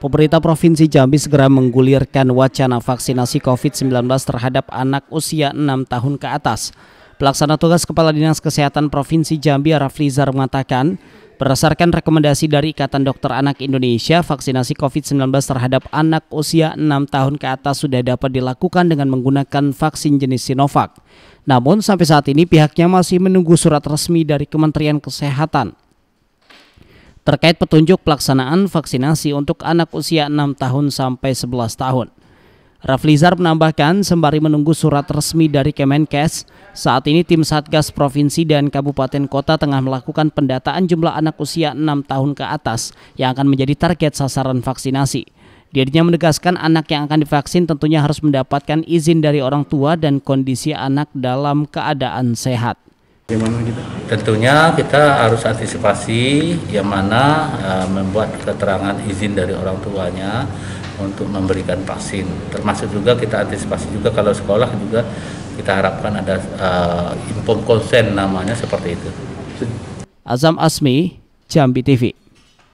Pemerintah Provinsi Jambi segera menggulirkan wacana vaksinasi COVID-19 terhadap anak usia 6 tahun ke atas. Pelaksana tugas Kepala Dinas Kesehatan Provinsi Jambi Raflizar mengatakan, berdasarkan rekomendasi dari Ikatan Dokter Anak Indonesia, vaksinasi COVID-19 terhadap anak usia 6 tahun ke atas sudah dapat dilakukan dengan menggunakan vaksin jenis Sinovac. Namun sampai saat ini pihaknya masih menunggu surat resmi dari Kementerian Kesehatan terkait petunjuk pelaksanaan vaksinasi untuk anak usia 6 tahun sampai 11 tahun. Raflizar menambahkan, sembari menunggu surat resmi dari Kemenkes, saat ini tim Satgas Provinsi dan Kabupaten Kota tengah melakukan pendataan jumlah anak usia 6 tahun ke atas yang akan menjadi target sasaran vaksinasi. Dirinya menegaskan anak yang akan divaksin tentunya harus mendapatkan izin dari orang tua dan kondisi anak dalam keadaan sehat. Tentunya kita harus antisipasi yang mana eh, membuat keterangan izin dari orang tuanya untuk memberikan vaksin. Termasuk juga kita antisipasi juga kalau sekolah juga kita harapkan ada uh, inform konsen namanya seperti itu. Azam Asmi, Jambi TV.